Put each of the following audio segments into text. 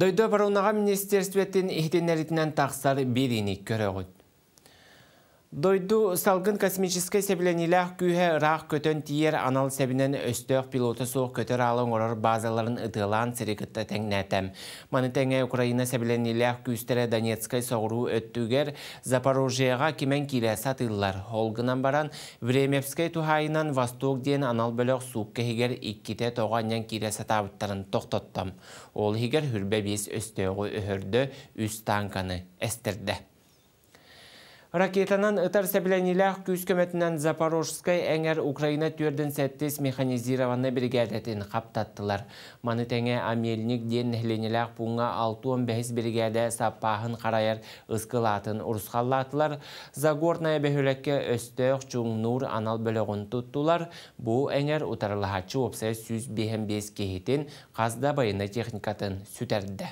Дойдо барунаға министерстветтен ихтенеритінен тақсар берінік көрі Дойду салгын космической сәбіленілі күйе рақ көтен тиер анал сәбінен өстөк пилоты соқ көтөр алың орар базаларын ытылан сірекітті тәңнәтәм. Маны тәңе Украина сәбіленілі күйістері Донецкай соғыру өттігер Запорожияға кемен келе сатылылар. Олғынан баран Времевскай тухайынан восток ден анал бөлік суқ кәйгер иккете тоғаннан кире сатабыттарын тоқтоттым. Ол егер хүрбе бес өстөгі өхірді үст танканы әстерді. Ракетанан ытар сәбіләніләқ күз көмәтінен Запорожскай әңір Украина түрдін сәттес механизированы бригадатын қаптаттылар. Маны тәңе Амельник ден хленіләқ бұңа 6-15 бригада саппағын қарайыр ұскылатын ұрысқалатылар. Загорная өстөк өстөқ чуңнур анал бөлігін тұттылар. Бұ әңір ұтарылғачы сүз бес қазда техникатын сүтерді.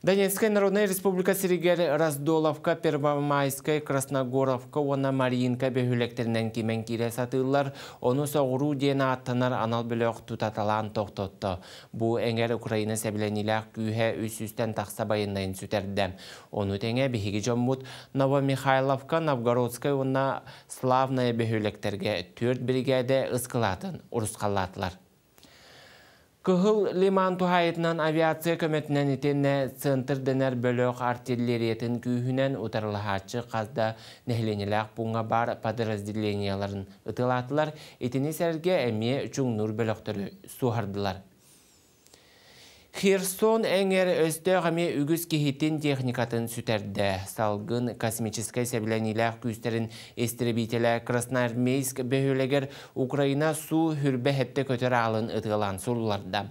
Донецкая Народная Республика Сергей Раздоловка, Первомайская, Красногоровка, Она Маринка бөхүлектерінен кемен кире сатылар, ону соғыру дені аттанар анал білек тұтаталан тоқтотты. Бу әңер Украина сәбіленілік күйе үсістен тақса байыннайын сүтерді. Оны теңе біхігі Новомихайловка, Новгородская, Она Славная Бегулектерге төрт бригада ұсқылатын ұрысқалатылар. Кыһыл лиман тухайытынан авиация көметінен етенне центр денер бөлөк артиллериятын күйүнен утарлахачы қазда нехленелак бұңға бар подразделенияларын ытылатылар, итини сәрге әме нұр бөлөктөрү суһардылар. Херсон әңер өстөғіме үгіз кехетін техникатын сүтәрді. Салғын космическай сәбіләніләқ күстерін естеребетелі Красноармейск бөхілігер Украина су хүрбе әпті көтер алын ұтығылан сұрларда.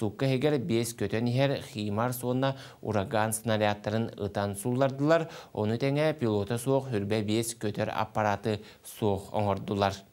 Суққа бес 5 көтен ер химар Сона ураган снарядтарын ұтан сұрлардылар, оны теңе пилота соқ хүрбе 5 көтер аппараты соқ оңырдылар.